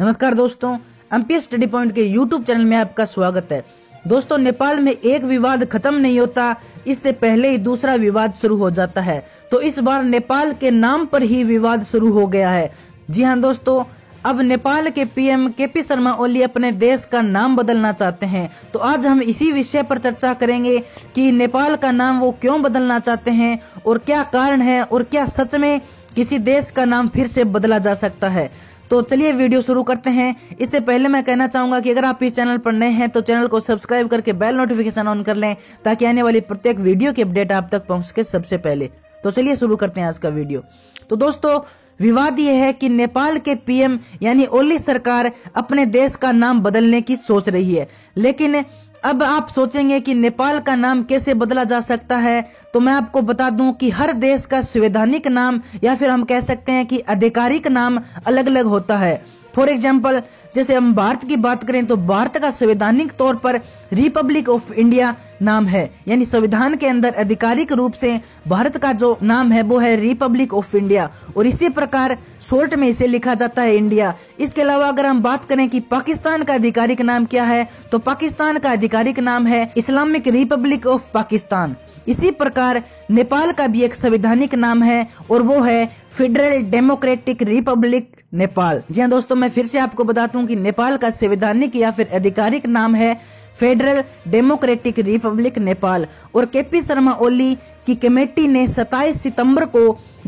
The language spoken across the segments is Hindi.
नमस्कार दोस्तों एमपी स्टडी पॉइंट के यूट्यूब चैनल में आपका स्वागत है दोस्तों नेपाल में एक विवाद खत्म नहीं होता इससे पहले ही दूसरा विवाद शुरू हो जाता है तो इस बार नेपाल के नाम पर ही विवाद शुरू हो गया है जी हाँ दोस्तों अब नेपाल के पीएम केपी शर्मा ओली अपने देश का नाम बदलना चाहते हैं तो आज हम इसी विषय पर चर्चा करेंगे कि नेपाल का नाम वो क्यों बदलना चाहते हैं और क्या कारण है और क्या सच में किसी देश का नाम फिर से बदला जा सकता है तो चलिए वीडियो शुरू करते हैं इससे पहले मैं कहना चाहूंगा कि अगर आप इस चैनल पर नए हैं तो चैनल को सब्सक्राइब करके बेल नोटिफिकेशन ऑन कर लें ताकि आने वाली प्रत्येक वीडियो की अपडेट आप तक पहुंच सके सबसे पहले तो चलिए शुरू करते हैं आज का वीडियो तो दोस्तों विवाद ये है कि नेपाल के पीएम यानी ओली सरकार अपने देश का नाम बदलने की सोच रही है लेकिन अब आप सोचेंगे कि नेपाल का नाम कैसे बदला जा सकता है तो मैं आपको बता दूं कि हर देश का संवैधानिक नाम या फिर हम कह सकते हैं कि आधिकारिक नाम अलग अलग होता है फॉर एग्जाम्पल जैसे हम भारत की बात करें तो भारत का संवैधानिक तौर पर रिपब्लिक ऑफ इंडिया नाम है यानी संविधान के अंदर आधिकारिक रूप से भारत का जो नाम है वो है रिपब्लिक ऑफ इंडिया और इसी प्रकार शोर्ट में इसे लिखा जाता है इंडिया इसके अलावा अगर हम बात करें कि पाकिस्तान का आधिकारिक नाम क्या है तो पाकिस्तान का आधिकारिक नाम है इस्लामिक रिपब्लिक ऑफ पाकिस्तान इसी प्रकार नेपाल का भी एक संवैधानिक नाम है और वो है फेडरल डेमोक्रेटिक रिपब्लिक नेपाल जी हाँ दोस्तों मैं फिर से आपको बताता हूँ कि नेपाल का संवैधानिक या फिर आधिकारिक नाम है फेडरल डेमोक्रेटिक रिपब्लिक नेपाल और केपी शर्मा ओली की कमेटी ने 27 सितंबर को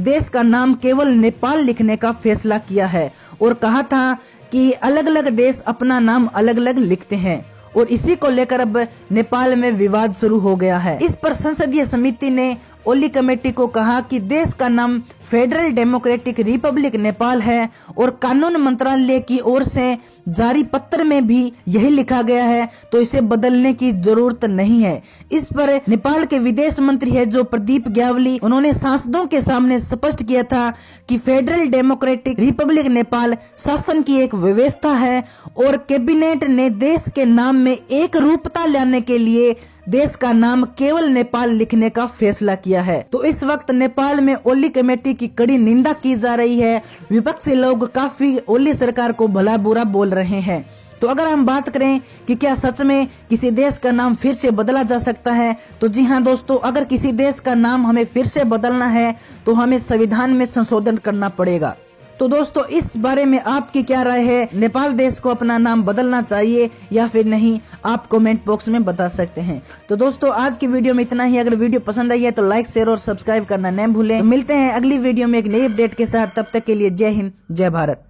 देश का नाम केवल नेपाल लिखने का फैसला किया है और कहा था कि अलग अलग देश अपना नाम अलग अलग लिखते हैं और इसी को लेकर अब नेपाल में विवाद शुरू हो गया है इस पर संसदीय समिति ने ओली कमेटी को कहा कि देश का नाम फेडरल डेमोक्रेटिक रिपब्लिक नेपाल है और कानून मंत्रालय की ओर से जारी पत्र में भी यही लिखा गया है तो इसे बदलने की जरूरत नहीं है इस पर नेपाल के विदेश मंत्री है जो प्रदीप ग्यावली उन्होंने सांसदों के सामने स्पष्ट किया था कि फेडरल डेमोक्रेटिक रिपब्लिक नेपाल शासन की एक व्यवस्था है और कैबिनेट ने देश के नाम में एक रूपता लाने के लिए देश का नाम केवल नेपाल लिखने का फैसला किया है तो इस वक्त नेपाल में ओली कमेटी की कड़ी निंदा की जा रही है विपक्षी लोग काफी ओली सरकार को भला बुरा बोल रहे हैं तो अगर हम बात करें कि क्या सच में किसी देश का नाम फिर से बदला जा सकता है तो जी हाँ दोस्तों अगर किसी देश का नाम हमें फिर से बदलना है तो हमें संविधान में संशोधन करना पड़ेगा तो दोस्तों इस बारे में आपकी क्या राय है नेपाल देश को अपना नाम बदलना चाहिए या फिर नहीं आप कमेंट बॉक्स में बता सकते हैं तो दोस्तों आज की वीडियो में इतना ही अगर वीडियो पसंद आई है तो लाइक शेयर और सब्सक्राइब करना न भूलें तो मिलते हैं अगली वीडियो में एक नई अपडेट के साथ तब तक के लिए जय हिंद जय भारत